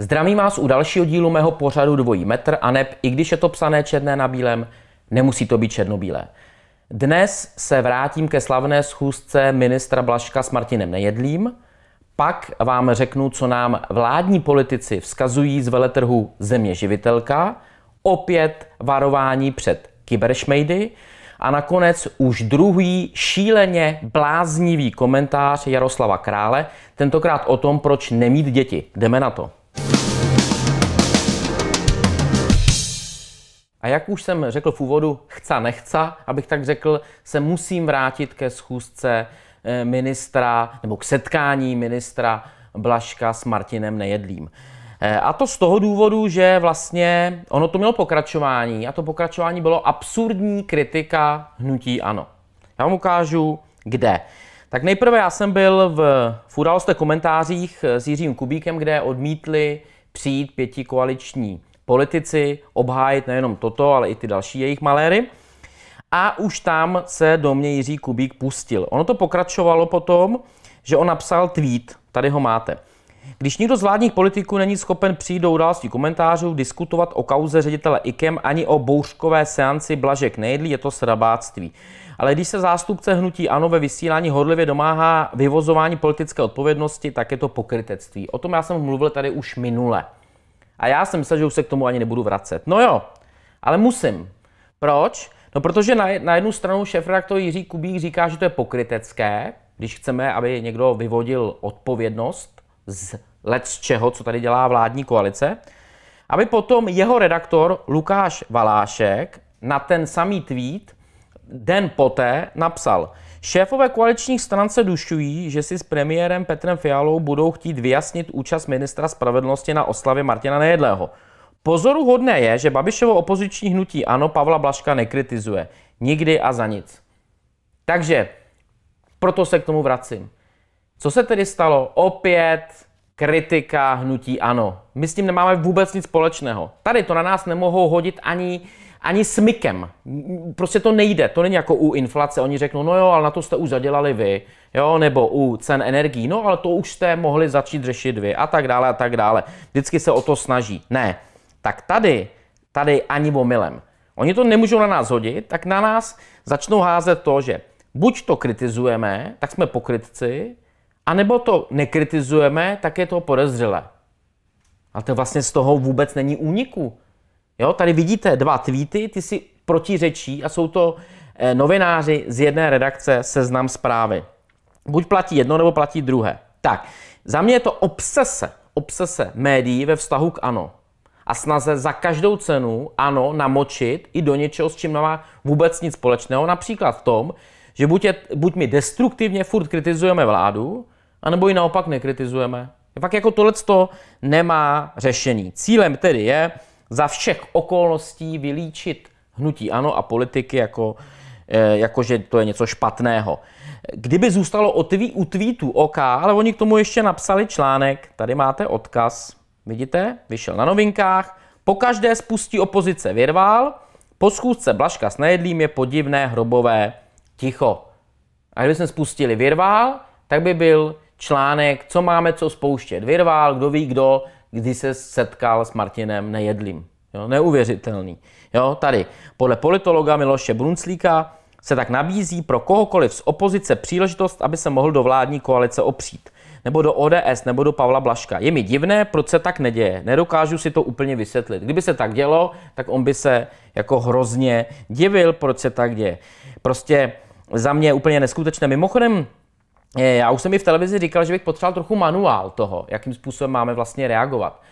Zdravím vás u dalšího dílu mého pořadu Dvojí metr a neb, i když je to psané černé na bílém, nemusí to být černobílé. Dnes se vrátím ke slavné schůzce ministra Blaška s Martinem Nejedlím – pak vám řeknu, co nám vládní politici vzkazují z veletrhu Země živitelka, opět varování před kyberšmejdy a nakonec už druhý šíleně bláznivý komentář Jaroslava Krále, tentokrát o tom, proč nemít děti. Jdeme na to. A jak už jsem řekl v úvodu, chca nechca, abych tak řekl, se musím vrátit ke schůzce Eh, ministra nebo k setkání ministra Blaška s Martinem Nejedlým. Eh, a to z toho důvodu, že vlastně ono to mělo pokračování a to pokračování bylo absurdní kritika hnutí ANO. Já vám ukážu, kde. Tak nejprve já jsem byl v, v událostech komentářích eh, s Jiřím Kubíkem, kde odmítli přijít pěti koaliční politici, obhájit nejenom toto, ale i ty další jejich maléry a už tam se do mě Jiří Kubík pustil. Ono to pokračovalo potom, že on napsal tweet, tady ho máte. Když nikdo z vládních politiků není schopen přijít do událostí komentářů, diskutovat o kauze ředitele IKEM ani o bouřkové seanci Blažek nejedlí, je to srabáctví. Ale když se zástupce hnutí ANO ve vysílání hodlivě domáhá vyvozování politické odpovědnosti, tak je to pokrytectví. O tom já jsem mluvil tady už minule. A já jsem myslel, že už se k tomu ani nebudu vracet. No jo, ale musím. Proč? No protože na, na jednu stranu šéfredaktor Jiří Kubík říká, že to je pokrytecké, když chceme, aby někdo vyvodil odpovědnost z let z čeho, co tady dělá vládní koalice, aby potom jeho redaktor Lukáš Valášek na ten samý tweet den poté napsal Šéfové koaličních stran se dušují, že si s premiérem Petrem Fialou budou chtít vyjasnit účast ministra spravedlnosti na oslavě Martina Nejedlého. Pozoruhodné je, že Babišovo opoziční hnutí ANO Pavla Blaška nekritizuje. Nikdy a za nic. Takže proto se k tomu vracím. Co se tedy stalo? Opět kritika hnutí ANO. My s tím nemáme vůbec nic společného. Tady to na nás nemohou hodit ani, ani smykem. Prostě to nejde. To není jako u inflace. Oni řeknou, no jo, ale na to jste už zadělali vy. Jo, nebo u cen energií. No ale to už jste mohli začít řešit vy. A tak dále, a tak dále. Vždycky se o to snaží. Ne tak tady, tady ani omylem. Oni to nemůžou na nás hodit, tak na nás začnou házet to, že buď to kritizujeme, tak jsme pokrytci, anebo to nekritizujeme, tak je to podezřelé. A to vlastně z toho vůbec není úniku. Jo, tady vidíte dva tweety, ty si protiřečí a jsou to eh, novináři z jedné redakce Seznam zprávy. Buď platí jedno, nebo platí druhé. Tak, za mě je to obsese, obsese médií ve vztahu k ANO a snaze za každou cenu, ano, namočit i do něčeho, s čím nemá vůbec nic společného. Například v tom, že buď, je, buď my destruktivně furt kritizujeme vládu, anebo ji naopak nekritizujeme. Pak jako tohle nemá řešení. Cílem tedy je za všech okolností vylíčit hnutí ano a politiky jako, eh, jako že to je něco špatného. Kdyby zůstalo u tweetu OK, ale oni k tomu ještě napsali článek, tady máte odkaz, Vidíte? Vyšel na novinkách. Po každé spustí opozice věrvál. Po schůzce Blaška s nejedlým je podivné hrobové ticho. A kdyby jsme spustili virvál, tak by byl článek, co máme co spouštět. Virvál, kdo ví kdo, kdy se setkal s Martinem Nejedlým. Jo, neuvěřitelný. Jo, tady podle politologa Miloše Brunclíka se tak nabízí pro kohokoliv z opozice příležitost, aby se mohl do vládní koalice opřít nebo do ODS, nebo do Pavla Blaška. Je mi divné, proč se tak neděje. Nedokážu si to úplně vysvětlit. Kdyby se tak dělo, tak on by se jako hrozně divil, proč se tak děje. Prostě za mě úplně neskutečné. Mimochodem, já už jsem i v televizi říkal, že bych potřeboval trochu manuál toho, jakým způsobem máme vlastně reagovat.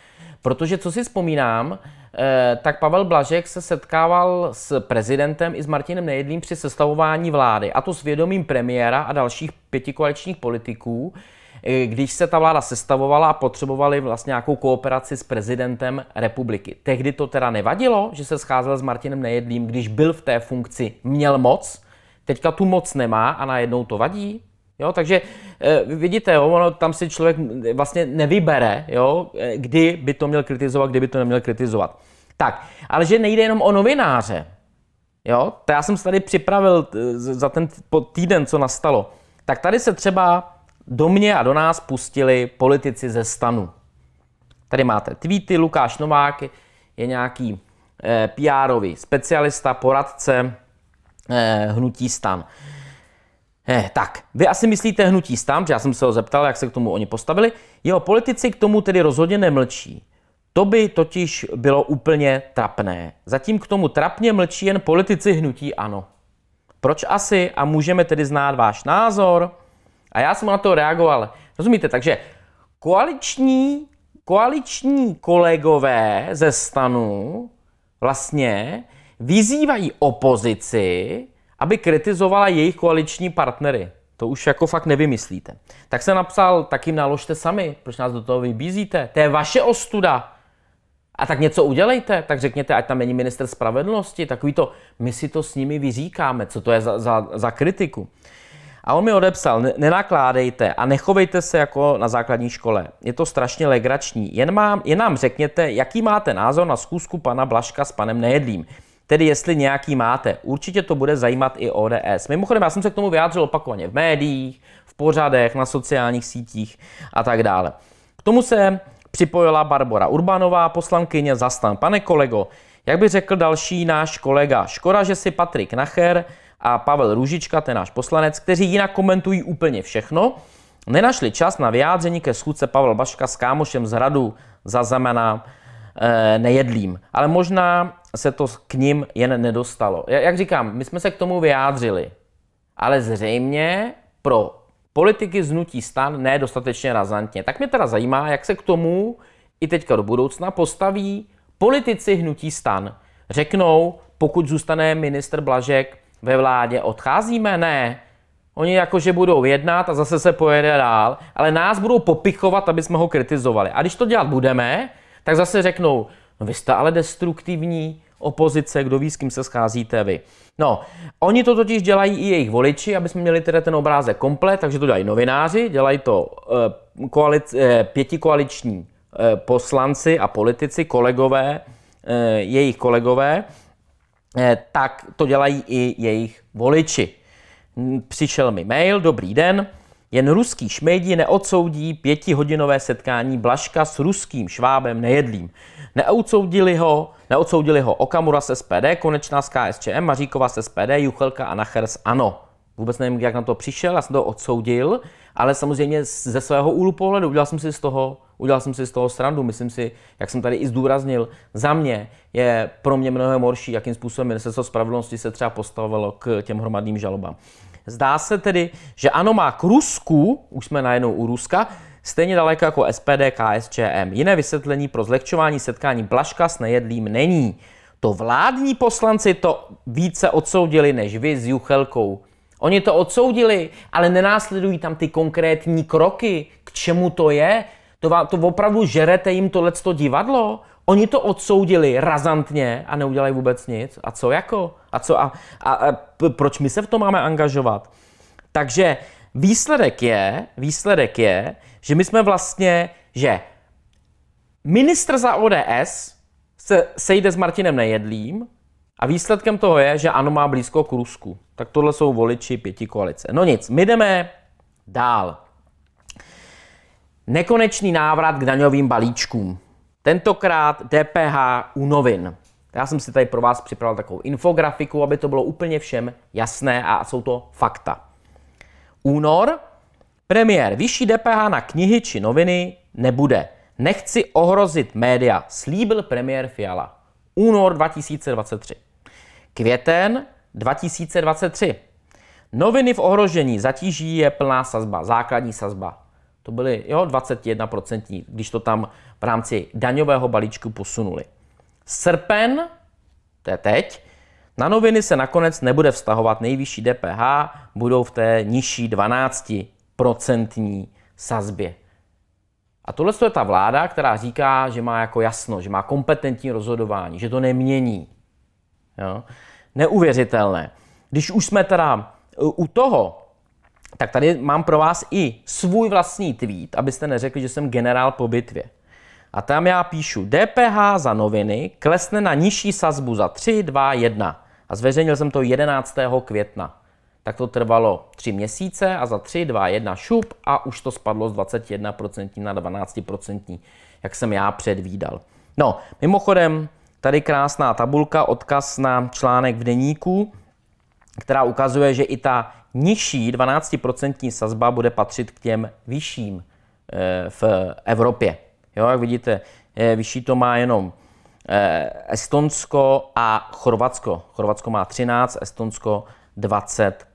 Protože co si vzpomínám, eh, tak Pavel Blažek se setkával s prezidentem i s Martinem Nejedlým při sestavování vlády, a to s vědomím premiéra a dalších pětikoaličních politiků, Eh, když se ta vláda sestavovala a potřebovali vlastně nějakou kooperaci s prezidentem republiky. Tehdy to teda nevadilo, že se scházel s Martinem Nejedlým, když byl v té funkci, měl moc, teďka tu moc nemá a najednou to vadí. Jo, takže e, vidíte, jo, ono, tam si člověk vlastně nevybere, jo, eh, kdy by to měl kritizovat, kdy by to neměl kritizovat. Tak, ale že nejde jenom o novináře. Jo, to já jsem se tady připravil za ten týden, co nastalo. Tak tady se třeba do mě a do nás pustili politici ze stanu. Tady máte tweety, Lukáš Novák je nějaký eh, pr specialista, poradce eh, hnutí stan. Eh, tak, vy asi myslíte hnutí stan, protože já jsem se ho zeptal, jak se k tomu oni postavili. Jeho politici k tomu tedy rozhodně nemlčí. To by totiž bylo úplně trapné. Zatím k tomu trapně mlčí jen politici hnutí ano. Proč asi? A můžeme tedy znát váš názor? A já jsem na to reagoval. Rozumíte? Takže koaliční, koaliční kolegové ze stanu vlastně vyzývají opozici, aby kritizovala jejich koaliční partnery. To už jako fakt nevymyslíte. Tak jsem napsal, tak jim naložte sami, proč nás do toho vybízíte. To je vaše ostuda. A tak něco udělejte, tak řekněte, ať tam není minister spravedlnosti, takový to, my si to s nimi vyříkáme, co to je za, za, za kritiku. A on mi odepsal, nenakládejte a nechovejte se jako na základní škole. Je to strašně legrační. Jen, mám, jen nám řekněte, jaký máte názor na zkusku pana Blaška s panem Nejedlým. Tedy jestli nějaký máte. Určitě to bude zajímat i ODS. Mimochodem, já jsem se k tomu vyjádřil opakovaně v médiích, v pořadech, na sociálních sítích a tak dále. K tomu se připojila Barbora Urbanová, poslankyně za stan. Pane kolego, jak by řekl další náš kolega, škoda, že si Patrik Nacher a Pavel Růžička, ten náš poslanec, kteří jinak komentují úplně všechno, nenašli čas na vyjádření ke schůdce Pavel Baška s kámošem z hradu zemena e, eh, nejedlým. Ale možná se to k ním jen nedostalo. Jak říkám, my jsme se k tomu vyjádřili, ale zřejmě pro politiky znutí stan nedostatečně razantně. Tak mě teda zajímá, jak se k tomu i teďka do budoucna postaví politici hnutí stan. Řeknou, pokud zůstane minister Blažek ve vládě odcházíme? Ne. Oni jakože budou jednat a zase se pojede dál, ale nás budou popichovat, aby jsme ho kritizovali. A když to dělat budeme, tak zase řeknou, no vy jste ale destruktivní opozice, kdo ví, s kým se scházíte vy. No, oni to totiž dělají i jejich voliči, aby jsme měli teda ten obrázek komplet, takže to dělají novináři, dělají to eh, koalic, eh, pětikoaliční eh, poslanci a politici, kolegové, eh, jejich kolegové, Eh, tak to dělají i jejich voliči. Přišel mi mail, dobrý den, jen ruský šmejdi neodsoudí pětihodinové setkání Blaška s ruským švábem nejedlým. Neodsoudili ho, neodsoudili ho Okamura z SPD, Konečná z KSČM, Maříkova z SPD, Juchelka a Nachers ANO. Vůbec nevím, jak na to přišel, já jsem to odsoudil, ale samozřejmě ze svého úlu pohledu udělal jsem si z toho, udělal jsem si z toho srandu. Myslím si, jak jsem tady i zdůraznil, za mě je pro mě mnohem horší, jakým způsobem ministerstvo spravedlnosti se třeba postavilo k těm hromadným žalobám. Zdá se tedy, že ano má k Rusku, už jsme najednou u Ruska, stejně daleko jako SPD, KSČM. Jiné vysvětlení pro zlehčování setkání Blaška s nejedlým není. To vládní poslanci to více odsoudili než vy s Juchelkou. Oni to odsoudili, ale nenásledují tam ty konkrétní kroky, k čemu to je. To, vám, to opravdu žerete jim tohleto divadlo? Oni to odsoudili razantně a neudělají vůbec nic. A co jako? A, co a, a, a proč my se v tom máme angažovat? Takže výsledek je, výsledek je, že my jsme vlastně, že ministr za ODS se sejde s Martinem Nejedlým a výsledkem toho je, že ano má blízko k Rusku. Tak tohle jsou voliči pěti koalice. No nic, my jdeme dál. Nekonečný návrat k daňovým balíčkům. Tentokrát DPH u novin. Já jsem si tady pro vás připravil takovou infografiku, aby to bylo úplně všem jasné a jsou to fakta. Únor. Premiér, vyšší DPH na knihy či noviny nebude. Nechci ohrozit média, slíbil premiér Fiala. Únor 2023. Květen 2023. Noviny v ohrožení zatíží je plná sazba, základní sazba to byly jo, 21%, když to tam v rámci daňového balíčku posunuli. Srpen, to je teď, na noviny se nakonec nebude vztahovat nejvyšší DPH, budou v té nižší 12% sazbě. A tohle je ta vláda, která říká, že má jako jasno, že má kompetentní rozhodování, že to nemění. Jo? Neuvěřitelné. Když už jsme teda u toho, tak tady mám pro vás i svůj vlastní tweet, abyste neřekli, že jsem generál po bitvě. A tam já píšu DPH za noviny klesne na nižší sazbu za 3, 2, 1. A zveřejnil jsem to 11. května. Tak to trvalo 3 měsíce a za 3, 2, 1 šup a už to spadlo z 21% na 12%, jak jsem já předvídal. No, mimochodem, tady krásná tabulka, odkaz na článek v deníku, která ukazuje, že i ta nižší 12% sazba bude patřit k těm vyšším eh, v Evropě. Jo, jak vidíte, eh, vyšší to má jenom eh, Estonsko a Chorvatsko. Chorvatsko má 13, Estonsko 20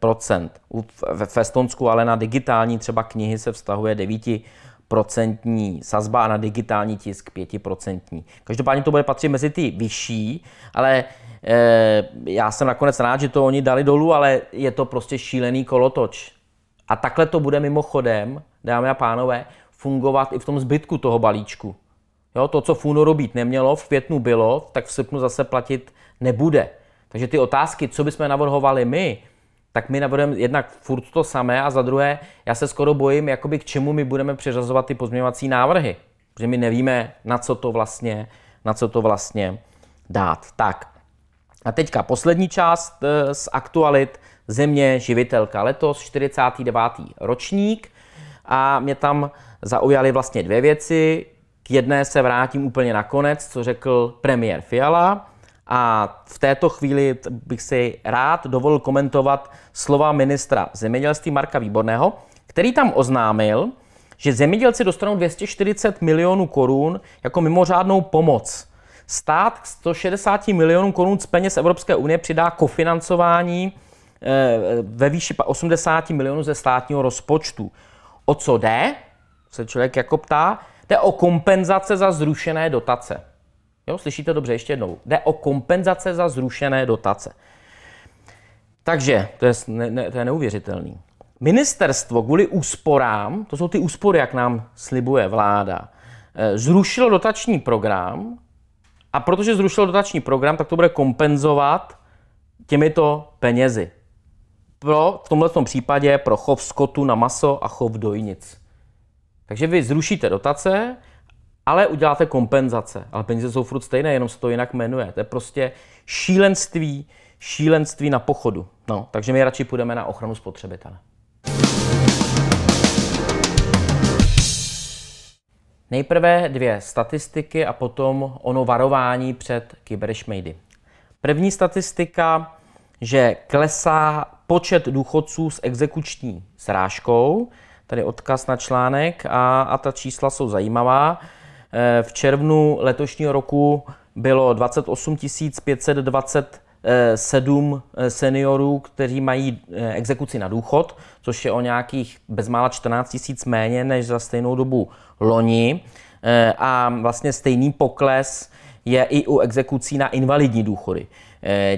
V Estonsku ale na digitální třeba knihy se vztahuje 9 procentní sazba a na digitální tisk 5%. Každopádně to bude patřit mezi ty vyšší, ale Eh, já jsem nakonec rád, že to oni dali dolů, ale je to prostě šílený kolotoč. A takhle to bude mimochodem, dámy a pánové, fungovat i v tom zbytku toho balíčku. Jo, to, co v únoru být nemělo, v květnu bylo, tak v srpnu zase platit nebude. Takže ty otázky, co bychom navrhovali my, tak my navrhujeme jednak furt to samé a za druhé, já se skoro bojím, jakoby k čemu my budeme přiřazovat ty pozměňovací návrhy. Protože my nevíme, na co to vlastně, na co to vlastně dát. Tak, a teďka poslední část eh, z aktualit Země živitelka. Letos 49. ročník a mě tam zaujaly vlastně dvě věci. K jedné se vrátím úplně nakonec, co řekl premiér Fiala. A v této chvíli bych si rád dovolil komentovat slova ministra zemědělství Marka Výborného, který tam oznámil, že zemědělci dostanou 240 milionů korun jako mimořádnou pomoc Stát k 160 milionů korun z peněz Evropské unie přidá kofinancování eh, ve výši 80 milionů ze státního rozpočtu. O co jde, se člověk jako ptá, jde o kompenzace za zrušené dotace. Jo, slyšíte dobře, ještě jednou. Jde o kompenzace za zrušené dotace. Takže, to je, ne, ne, to je neuvěřitelný. Ministerstvo kvůli úsporám, to jsou ty úspory, jak nám slibuje vláda, eh, zrušilo dotační program, a protože zrušil dotační program, tak to bude kompenzovat těmito penězi. Pro, v tomhle případě pro chov skotu na maso a chov dojnic. Takže vy zrušíte dotace, ale uděláte kompenzace. Ale peníze jsou furt stejné, jenom se to jinak jmenuje. To je prostě šílenství, šílenství na pochodu. No, takže my radši půjdeme na ochranu spotřebitele. Nejprve dvě statistiky a potom ono varování před kyberšmejdy. První statistika, že klesá počet důchodců s exekuční srážkou, tady odkaz na článek a, a ta čísla jsou zajímavá. E, v červnu letošního roku bylo 28 520 sedm eh, seniorů, kteří mají eh, exekuci na důchod, což je o nějakých bezmála 14 tisíc méně než za stejnou dobu loni. Eh, a vlastně stejný pokles je i u exekucí na invalidní důchody.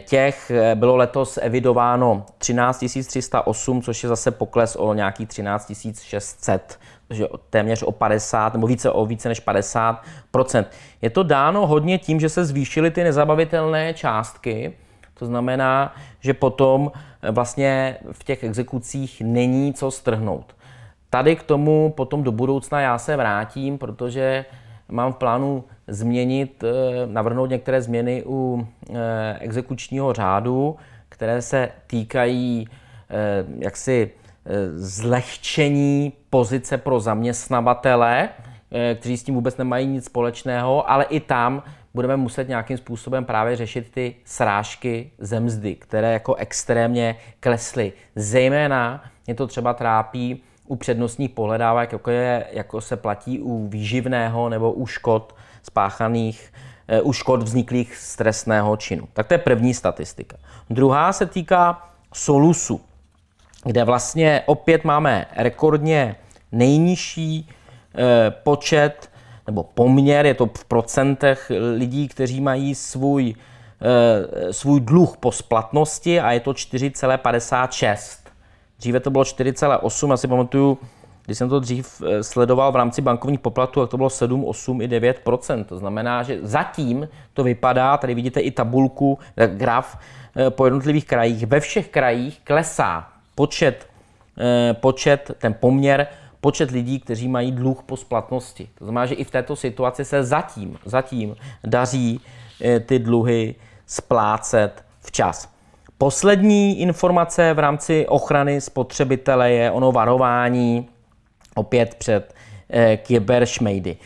Těch bylo letos evidováno 13 308, což je zase pokles o nějakých 13 600, že téměř o 50 nebo více o více než 50 Je to dáno hodně tím, že se zvýšily ty nezabavitelné částky, to znamená, že potom eh, vlastně v těch exekucích není co strhnout. Tady k tomu potom do budoucna já se vrátím, protože mám v plánu změnit, eh, navrhnout některé změny u eh, exekučního řádu, které se týkají jaksi zlehčení pozice pro zaměstnavatele, kteří s tím vůbec nemají nic společného, ale i tam budeme muset nějakým způsobem právě řešit ty srážky zemzdy, které jako extrémně klesly. Zejména mě to třeba trápí u přednostních pohledávek, jako, je, jako se platí u výživného nebo u škod spáchaných eh, u škod vzniklých z trestného činu. Tak to je první statistika. Druhá se týká solusu, kde vlastně opět máme rekordně nejnižší eh, počet nebo poměr, je to v procentech lidí, kteří mají svůj, eh, svůj dluh po splatnosti a je to 4,56. Dříve to bylo 4,8, asi pamatuju, když jsem to dřív eh, sledoval v rámci bankovních poplatů, tak to bylo 7, 8 i 9 To znamená, že zatím to vypadá, tady vidíte i tabulku, graf eh, po jednotlivých krajích. Ve všech krajích klesá počet, počet ten poměr počet lidí, kteří mají dluh po splatnosti. To znamená, že i v této situaci se zatím, zatím daří eh, ty dluhy splácet včas. Poslední informace v rámci ochrany spotřebitele je ono varování opět před eh, kyberšmejdy.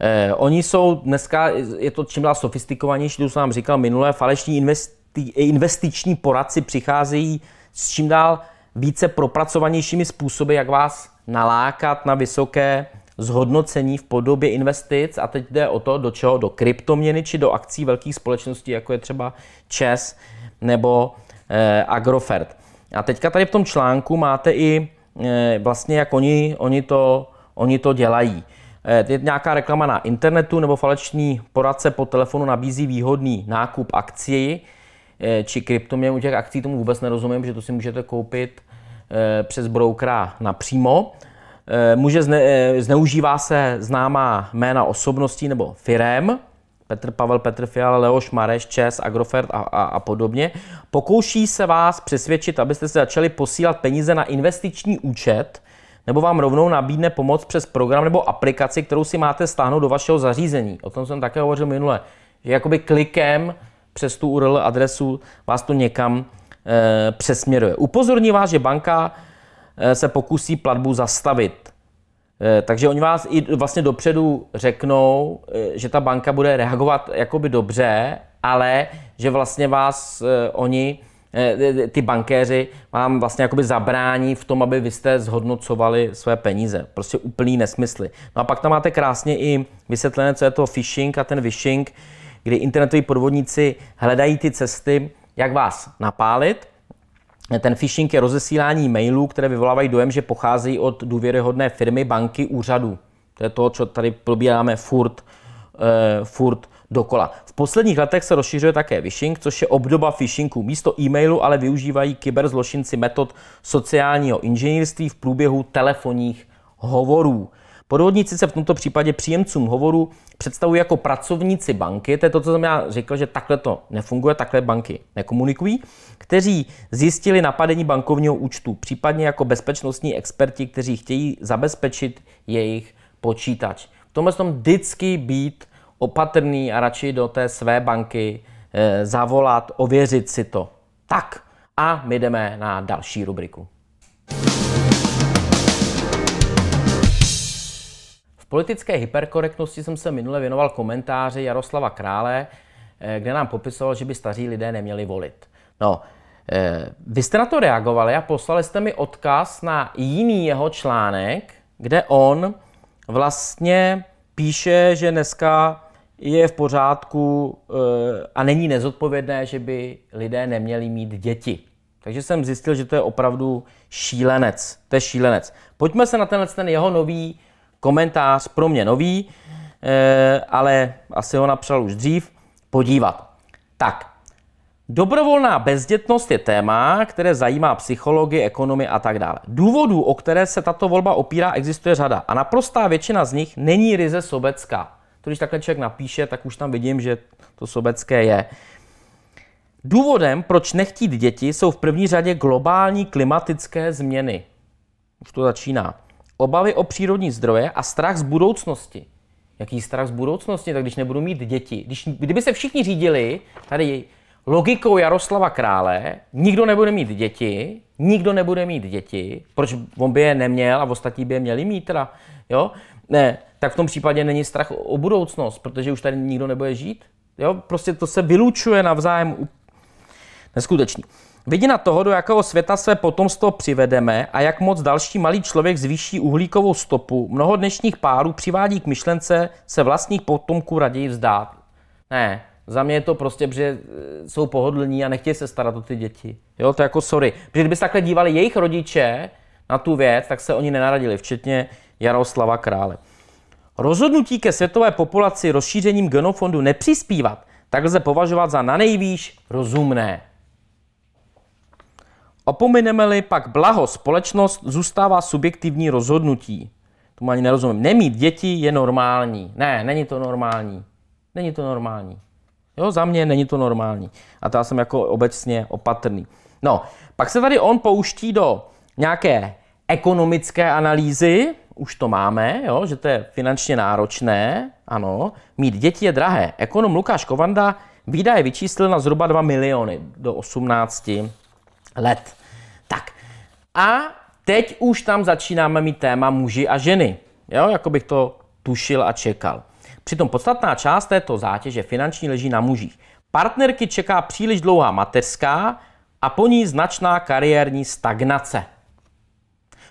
Eh, oni jsou dneska, je to čím dál sofistikovanější, to jsem vám říkal minule, falešní investi, investiční poradci přicházejí s čím dál více propracovanějšími způsoby, jak vás nalákat na vysoké zhodnocení v podobě investic a teď jde o to, do čeho, do kryptoměny či do akcí velkých společností, jako je třeba ČES nebo e, Agrofert. A teďka tady v tom článku máte i e, vlastně, jak oni, oni, to, oni to dělají. E, eh, je nějaká reklama na internetu nebo falešný poradce po telefonu nabízí výhodný nákup akcí e, či kryptoměn u těch akcí, tomu vůbec nerozumím, že to si můžete koupit Eh, přes broukra napřímo. Eh, Může zne, eh, zneužívá se známá jména osobností nebo firem, Petr Pavel, Petr Fial, Leoš Mareš, Čes, Agrofert a, a, a podobně. Pokouší se vás přesvědčit, abyste se začali posílat peníze na investiční účet, nebo vám rovnou nabídne pomoc přes program nebo aplikaci, kterou si máte stáhnout do vašeho zařízení. O tom jsem také hovořil minule. jakoby klikem přes tu URL adresu vás to někam Eh, přesměruje. Upozorní vás, že banka eh, se pokusí platbu zastavit. Eh, takže oni vás i vlastně dopředu řeknou, že ta banka bude reagovat jakoby dobře, ale že vlastně vás oni, ty bankéři, vám vlastně jakoby zabrání v tom, aby vy jste zhodnocovali své peníze. Prostě úplný nesmysly. No a pak tam máte krásně i vysvětlené, co je to phishing a ten vishing, kdy internetoví podvodníci hledají ty cesty, jak vás napálit. Ten phishing je rozesílání mailů, které vyvolávají dojem, že pocházejí od důvěryhodné firmy, banky, úřadu. To je to, co tady probíráme furt, uh, furt dokola. V posledních letech se rozšiřuje také phishing, což je obdoba phishingu. Místo e-mailu ale využívají kyberzlošinci metod sociálního inženýrství v průběhu telefonních hovorů. Podvodníci se v tomto případě příjemcům hovoru představují jako pracovníci banky, to je to, co jsem já řekl, že takhle to nefunguje, takhle banky nekomunikují, kteří zjistili napadení bankovního účtu, případně jako bezpečnostní experti, kteří chtějí zabezpečit jejich počítač. V tomhle tom vždycky být opatrný a radši do té své banky e, zavolat, ověřit si to. Tak a my jdeme na další rubriku. politické hyperkorektnosti jsem se minule věnoval komentáři Jaroslava Krále, eh, kde nám popisoval, že by staří lidé neměli volit. No, eh, vy jste na to reagovali a poslali jste mi odkaz na jiný jeho článek, kde on vlastně píše, že dneska je v pořádku eh, a není nezodpovědné, že by lidé neměli mít děti. Takže jsem zjistil, že to je opravdu šílenec. To je šílenec. Pojďme se na tenhle ten jeho nový komentář pro mě nový, eh, ale asi ho napsal už dřív, podívat. Tak, Dobrovolná bezdětnost je téma, které zajímá psychologi, ekonomy a tak dále. Důvodů, o které se tato volba opírá, existuje řada a naprostá většina z nich není ryze sobecká. To, když takhle člověk napíše, tak už tam vidím, že to sobecké je. Důvodem, proč nechtít děti, jsou v první řadě globální klimatické změny. Už to začíná obavy o přírodní zdroje a strach z budoucnosti. Jaký strach z budoucnosti? Tak když nebudu mít děti. Když, kdyby se všichni řídili tady logikou Jaroslava Krále, nikdo nebude mít děti, nikdo nebude mít děti, proč on by je neměl a ostatní by je měli mít teda, jo? Ne, tak v tom případě není strach o budoucnost, protože už tady nikdo nebude žít. Jo, prostě to se vylučuje navzájem neskutečný. Vidina toho, do jakého světa své potomstvo přivedeme a jak moc další malý člověk zvýší uhlíkovou stopu, mnoho dnešních párů přivádí k myšlence se vlastních potomků raději vzdát. Ne, za mě je to prostě, že e, jsou pohodlní a nechtějí se starat o ty děti. Jo, to jako sorry. Protože kdyby se takhle dívali jejich rodiče na tu věc, tak se oni nenaradili, včetně Jaroslava Krále. Rozhodnutí ke světové populaci rozšířením genofondu nepřispívat, tak lze považovat za na nejvýš rozumné. Opomineme-li pak blaho, společnost zůstává subjektivní rozhodnutí. To ani nerozumím. Nemít děti je normální. Ne, není to normální. Není to normální. Jo, za mě není to normální. A to já jsem jako obecně opatrný. No, pak se tady on pouští do nějaké ekonomické analýzy, už to máme, jo, že to je finančně náročné, ano, mít děti je drahé. Ekonom Lukáš Kovanda výdaje vyčíslil na zhruba 2 miliony do 18 let. Tak a teď už tam začínáme mít téma muži a ženy. Jo, jako bych to tušil a čekal. Přitom podstatná část této zátěže finanční leží na mužích. Partnerky čeká příliš dlouhá mateřská a po ní značná kariérní stagnace.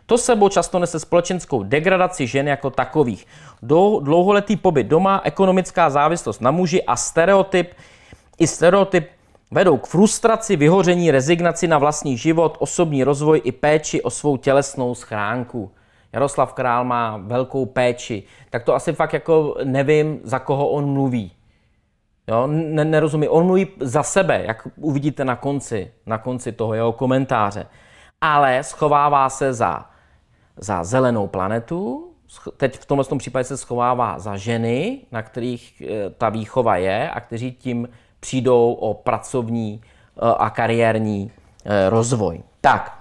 To sebou často nese společenskou degradaci žen jako takových. Dlouholetý pobyt doma, ekonomická závislost na muži a stereotyp, i stereotyp Vedou k frustraci, vyhoření, rezignaci na vlastní život, osobní rozvoj i péči o svou tělesnou schránku. Jaroslav Král má velkou péči, tak to asi fakt jako nevím, za koho on mluví. Jo, ne, nerozumí. On mluví za sebe, jak uvidíte na konci, na konci toho jeho komentáře. Ale schovává se za, za zelenou planetu, teď v tomhle tom případě se schovává za ženy, na kterých eh, ta výchova je a kteří tím přijdou o pracovní eh, a kariérní eh, rozvoj. Tak,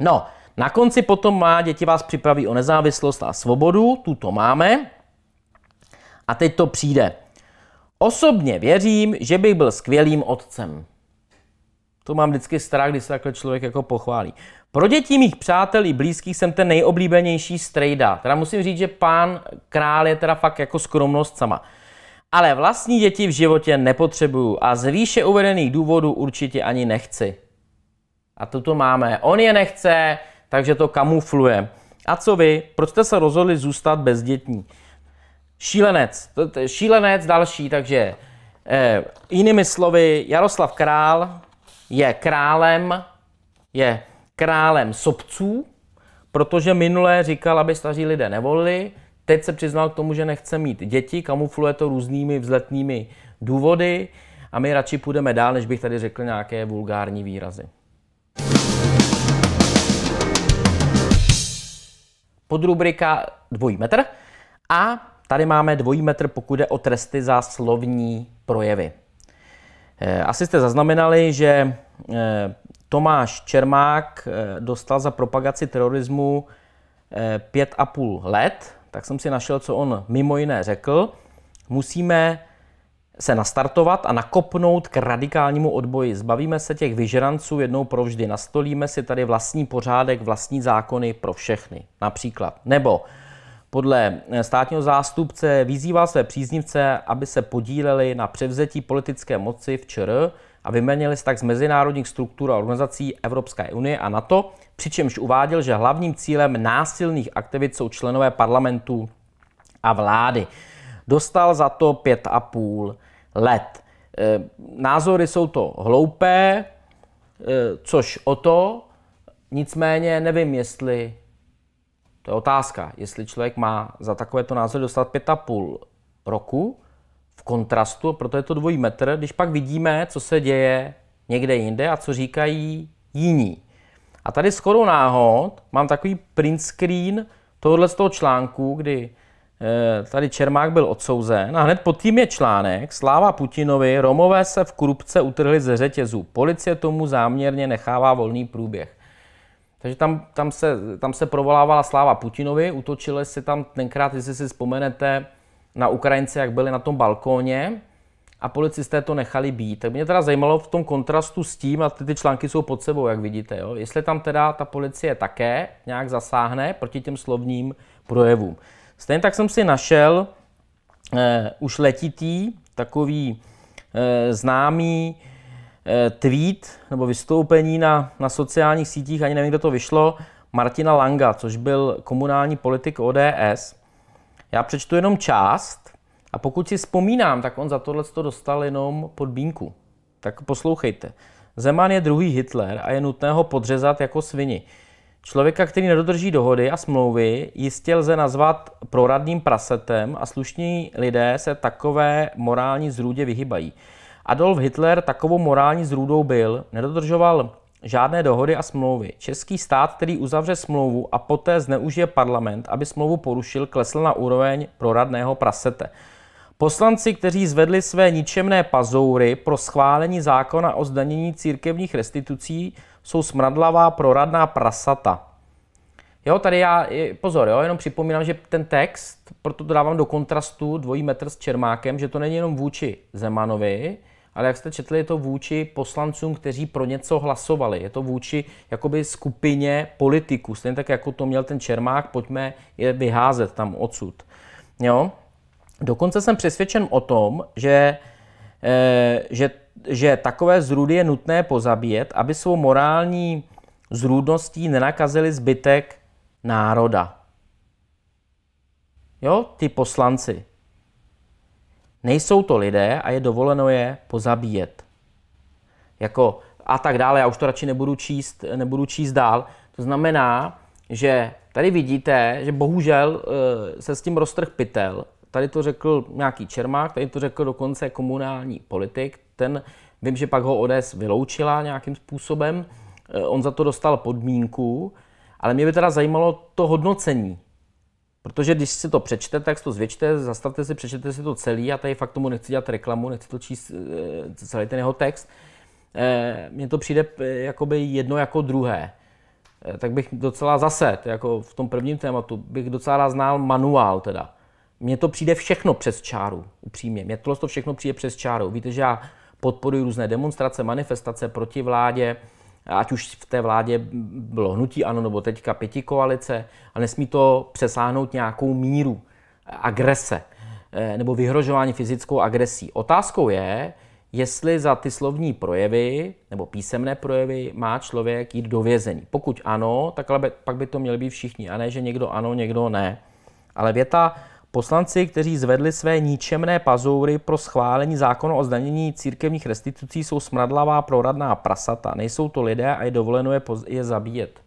no, na konci potom má děti vás připraví o nezávislost a svobodu, tuto máme. A teď to přijde. Osobně věřím, že bych byl skvělým otcem. To mám vždycky strach, když se takhle člověk jako pochválí. Pro děti mých přátel i blízkých jsem ten nejoblíbenější strejda. Teda musím říct, že pán král je teda fakt jako skromnost sama ale vlastní děti v životě nepotřebuju a z výše uvedených důvodů určitě ani nechci. A toto máme. On je nechce, takže to kamufluje. A co vy? Proč jste se rozhodli zůstat bezdětní? Šílenec. Šílenec další, takže eh, jinými slovy, Jaroslav Král je králem, je králem sobců, protože minule říkal, aby staří lidé nevolili, Teď se přiznal k tomu, že nechce mít děti, kamufluje to různými vzletnými důvody a my radši půjdeme dál, než bych tady řekl nějaké vulgární výrazy. Podrubrika dvojí metr a tady máme dvojí metr, pokud jde o tresty za slovní projevy. Eh, asi jste zaznamenali, že eh, Tomáš Čermák eh, dostal za propagaci terorismu 5,5 let tak jsem si našel, co on mimo jiné řekl. Musíme se nastartovat a nakopnout k radikálnímu odboji. Zbavíme se těch vyžranců jednou provždy. Nastolíme si tady vlastní pořádek, vlastní zákony pro všechny. Například. Nebo podle státního zástupce vyzýval své příznivce, aby se podíleli na převzetí politické moci v ČR a vymenili se tak z mezinárodních struktur a organizací Evropské unie a NATO, přičemž uváděl, že hlavním cílem násilných aktivit jsou členové parlamentu a vlády. Dostal za to pět a půl let. Eh, názory jsou to hloupé, eh, což o to, nicméně nevím, jestli to je otázka, jestli člověk má za takovéto názory dostat pět a půl roku, v kontrastu, proto je to dvojí metr, když pak vidíme, co se děje někde jinde a co říkají jiní. A tady skoro náhod mám takový print screen tohohle z toho článku, kdy eh, tady Čermák byl odsouzen a hned pod tím je článek Sláva Putinovi, Romové se v korupce utrhli ze řetězů. Policie tomu záměrně nechává volný průběh. Takže tam, tam, se, tam se provolávala sláva Putinovi, utočili si tam tenkrát, jestli si vzpomenete, na Ukrajince, jak byli na tom balkóně a policisté to nechali být. Tak mě teda zajímalo v tom kontrastu s tím, a ty, ty články jsou pod sebou, jak vidíte, jo, jestli tam teda ta policie také nějak zasáhne proti těm slovním projevům. Stejně tak jsem si našel eh, už letitý takový eh, známý eh, tweet nebo vystoupení na, na sociálních sítích, ani nevím, kde to vyšlo, Martina Langa, což byl komunální politik ODS, já přečtu jenom část a pokud si vzpomínám, tak on za tohle to dostal jenom podbínku. Tak poslouchejte. Zeman je druhý Hitler a je nutné ho podřezat jako svini. Člověka, který nedodrží dohody a smlouvy, jistě lze nazvat proradným prasetem a slušní lidé se takové morální zrůdě vyhybají. Adolf Hitler takovou morální zrůdou byl, nedodržoval žádné dohody a smlouvy. Český stát, který uzavře smlouvu a poté zneužije parlament, aby smlouvu porušil, klesl na úroveň proradného prasete. Poslanci, kteří zvedli své ničemné pazoury pro schválení zákona o zdanění církevních restitucí, jsou smradlavá proradná prasata. Jo, tady já, pozor, jo, jenom připomínám, že ten text, proto to dávám do kontrastu dvojí metr s Čermákem, že to není jenom vůči Zemanovi, ale jak jste četli, je to vůči poslancům, kteří pro něco hlasovali. Je to vůči jakoby skupině politiků. Stejně tak, jako to měl ten Čermák, pojďme je vyházet tam odsud. Jo? Dokonce jsem přesvědčen o tom, že, e, že, že takové zrůdy je nutné pozabíjet, aby svou morální zrůdností nenakazili zbytek národa. Jo, ty poslanci. Nejsou to lidé a je dovoleno je pozabíjet. Jako a tak dále, já už to radši nebudu číst, nebudu číst dál. To znamená, že tady vidíte, že bohužel eh, se s tím roztrh pytel. Tady to řekl nějaký Čermák, tady to řekl dokonce komunální politik. Ten, vím, že pak ho ODS vyloučila nějakým způsobem. Eh, on za to dostal podmínku, ale mě by teda zajímalo to hodnocení. Protože když si to přečtete, tak si to zvětšte, zastavte si, přečtete si to celý. Já tady fakt tomu nechci dělat reklamu, nechci to číst eh, celý ten jeho text. Eh, mně to přijde eh, jakoby jedno jako druhé. Tak bych docela zase, jako v tom prvním tématu, bych docela rád znal manuál teda. Mně to přijde všechno přes čáru, upřímně. Mně to všechno přijde přes čáru. Víte, že já podporuji různé demonstrace, manifestace proti vládě, ať už v té vládě bylo hnutí ano, nebo teďka pěti koalice, a nesmí to přesáhnout nějakou míru eh, agrese eh, nebo vyhrožování fyzickou agresí. Otázkou je, jestli za ty slovní projevy nebo písemné projevy má člověk jít do vězení. Pokud ano, tak ale pak by to měli být všichni, a ne, že někdo ano, někdo ne. Ale věta Poslanci, kteří zvedli své ničemné pazoury pro schválení zákonu o zdanění církevních restitucí, jsou smradlavá proradná prasata. Nejsou to lidé a je dovoleno je, je zabíjet.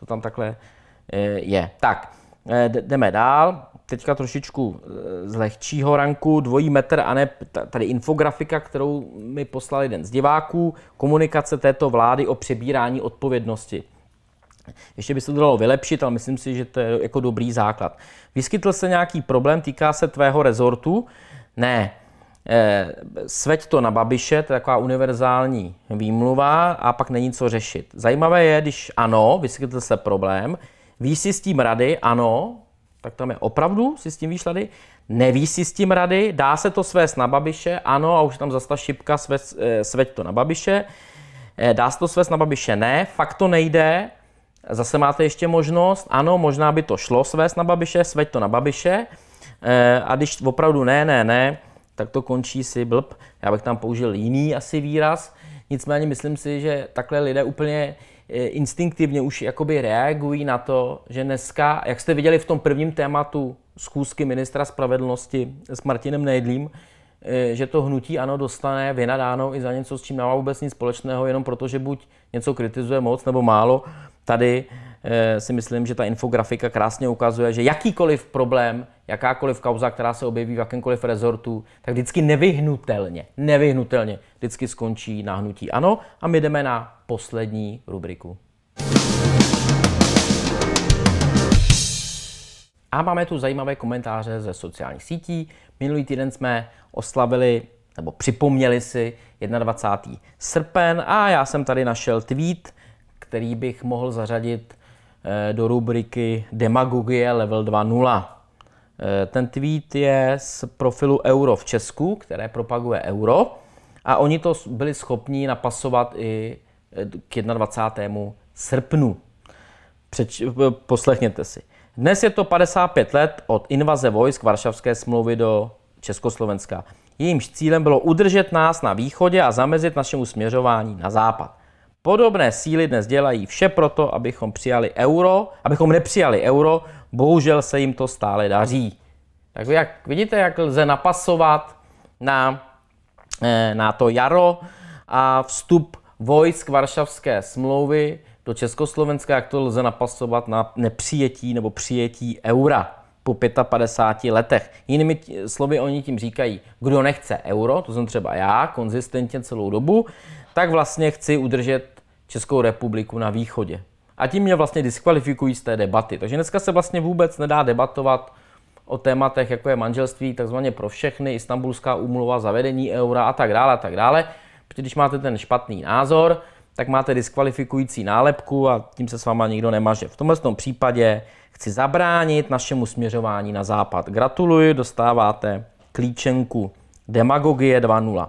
To tam takhle eh, je. Tak, eh, jdeme dál. Teďka trošičku eh, z lehčího ranku, dvojí metr a ne tady infografika, kterou mi poslal jeden z diváků. Komunikace této vlády o přebírání odpovědnosti. Ještě by se to dalo vylepšit, ale myslím si, že to je jako dobrý základ. Vyskytl se nějaký problém, týká se tvého rezortu? Ne. Eh, sveď to na Babiše, to je taková univerzální výmluva a pak není co řešit. Zajímavé je, když ano, vyskytl se problém, víš si s tím rady, ano, tak tam je opravdu, si s tím víš rady, neví si s tím rady, dá se to svést na Babiše, ano, a už tam zase ta šipka, eh, sveď to na Babiše, eh, dá se to svést na Babiše, ne, fakt to nejde, Zase máte ještě možnost, ano, možná by to šlo svést na babiše, sveď to na babiše. E, a když opravdu ne, ne, ne, tak to končí si blb. Já bych tam použil jiný asi výraz. Nicméně myslím si, že takhle lidé úplně eh, instinktivně už jakoby reagují na to, že dneska, jak jste viděli v tom prvním tématu schůzky ministra spravedlnosti s Martinem Nejdlím, eh, že to hnutí ano dostane vynadáno i za něco, s čím nemá vůbec nic společného, jenom proto, že buď něco kritizuje moc nebo málo, tady eh, si myslím, že ta infografika krásně ukazuje, že jakýkoliv problém, jakákoliv kauza, která se objeví v jakémkoliv rezortu, tak vždycky nevyhnutelně, nevyhnutelně vždycky skončí na hnutí ano a my jdeme na poslední rubriku. A máme tu zajímavé komentáře ze sociálních sítí. Minulý týden jsme oslavili nebo připomněli si 21. srpen a já jsem tady našel tweet který bych mohl zařadit eh, do rubriky Demagogie Level 2.0. Eh, ten tweet je z profilu Euro v Česku, které propaguje euro a oni to byli schopni napasovat i eh, k 21. srpnu. Přeč, poslechněte si. Dnes je to 55 let od invaze vojsk Varšavské smlouvy do Československa. Jejímž cílem bylo udržet nás na východě a zamezit našemu směřování na západ. Podobné síly dnes dělají vše proto, abychom přijali euro, abychom nepřijali euro, bohužel se jim to stále daří. Tak jak vidíte, jak lze napasovat na, eh, na to jaro a vstup vojsk Varšavské smlouvy do Československa, jak to lze napasovat na nepřijetí nebo přijetí eura po 55 letech. Jinými tí, slovy oni tím říkají, kdo nechce euro, to jsem třeba já, konzistentně celou dobu, tak vlastně chci udržet Českou republiku na východě. A tím mě vlastně diskvalifikují z té debaty. Takže dneska se vlastně vůbec nedá debatovat o tématech, jako je manželství, takzvaně pro všechny, istambulská úmluva, zavedení eura a tak dále, a tak dále. Protože když máte ten špatný názor, tak máte diskvalifikující nálepku a tím se s váma nikdo nemaže. V tomhle tom případě chci zabránit našemu směřování na západ. Gratuluji, dostáváte klíčenku Demagogie 2.0.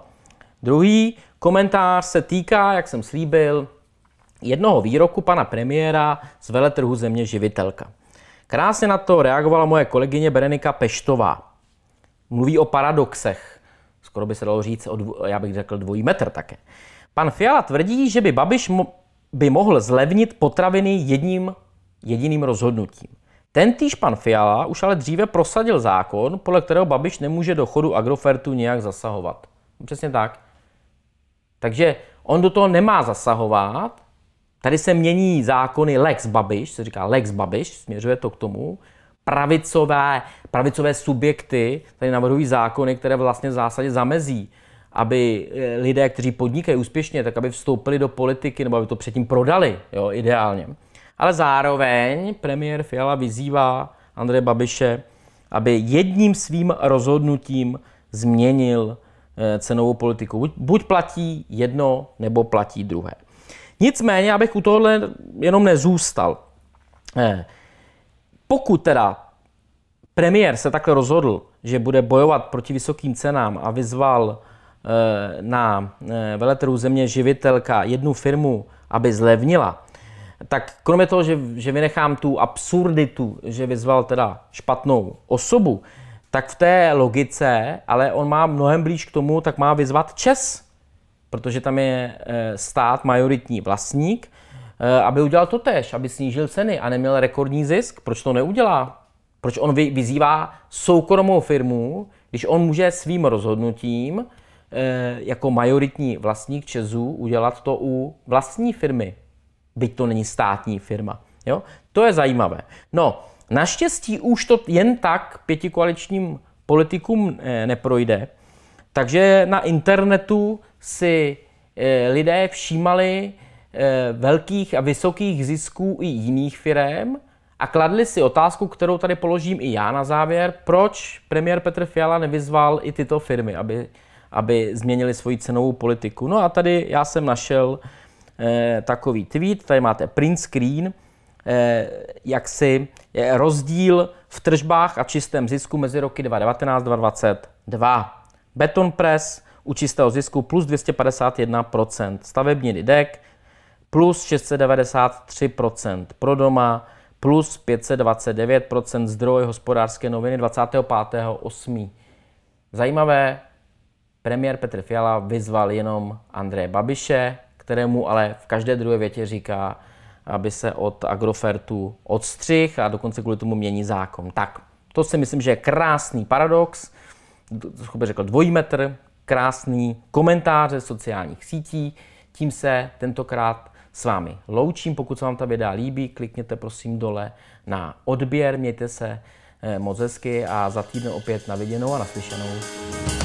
Druhý komentář se týká, jak jsem slíbil, jednoho výroku pana premiéra z veletrhu země živitelka. Krásně na to reagovala moje kolegyně Berenika Peštová. Mluví o paradoxech. Skoro by se dalo říct, já bych řekl dvojí metr také. Pan Fiala tvrdí, že by Babiš mo- by mohl zlevnit potraviny jedním jediným rozhodnutím. týž pan Fiala už ale dříve prosadil zákon, podle kterého Babiš nemůže do chodu Agrofertu nějak zasahovat. Přesně tak. Takže on do toho nemá zasahovat. Tady se mění zákony Lex Babiš, se říká Lex Babiš, směřuje to k tomu. Pravicové, pravicové subjekty tady navrhují zákony, které vlastně v zásadě zamezí aby eh, lidé, kteří podnikají úspěšně, tak aby vstoupili do politiky nebo aby to předtím prodali, jo, ideálně. Ale zároveň premiér Fiala vyzývá Andreje Babiše, aby jedním svým rozhodnutím změnil eh, cenovou politiku. Buď platí jedno, nebo platí druhé. Nicméně, abych u tohohle jenom nezůstal. Eh, pokud teda premiér se takhle rozhodl, že bude bojovat proti vysokým cenám a vyzval Eh, na eh, veletrhu země živitelka jednu firmu, aby zlevnila, tak kromě toho, že, že vynechám tu absurditu, že vyzval teda špatnou osobu, tak v té logice, ale on má mnohem blíž k tomu, tak má vyzvat Čes, protože tam je eh, stát majoritní vlastník, aby udělal to tež, aby snížil ceny a neměl rekordní zisk. Proč to neudělá? Proč on vyzývá soukromou firmu, když on může svým rozhodnutím Eh, jako majoritní vlastník Česu udělat to u vlastní firmy, byť to není státní firma. Jo? To je zajímavé. No, naštěstí už to jen tak pětikoaličním politikům eh, neprojde, takže na internetu si eh, lidé všímali velkých a vysokých zisků i jiných firm a kladli si otázku, kterou tady položím i já na závěr, proč premiér Petr Fiala nevyzval i tyto firmy, aby aby změnili svoji cenovou politiku. No a tady já jsem našel eh, takový tweet, tady máte print screen, eh, jak si je eh, rozdíl v tržbách a čistém zisku mezi roky 2019 a 2022. Beton Press u čistého zisku plus 251%, stavební DEK plus 693%, pro doma plus 529%, zdroj hospodářské noviny 25.8. Zajímavé, Premiér Petr Fiala vyzval jenom Andreje Babiše, kterému ale v každé druhé větě říká, aby se od Agrofertu odstřih a dokonce kvůli tomu mění zákon. Tak, to si myslím, že je krásný paradox, trošku bych řekl dvojí metr, krásný komentáře sociálních sítí. Tím se tentokrát s vámi loučím. Pokud se vám ta videa líbí, klikněte prosím dole na odběr, mějte se eh, moc hezky a za týden opět na viděnou a naslyšenou.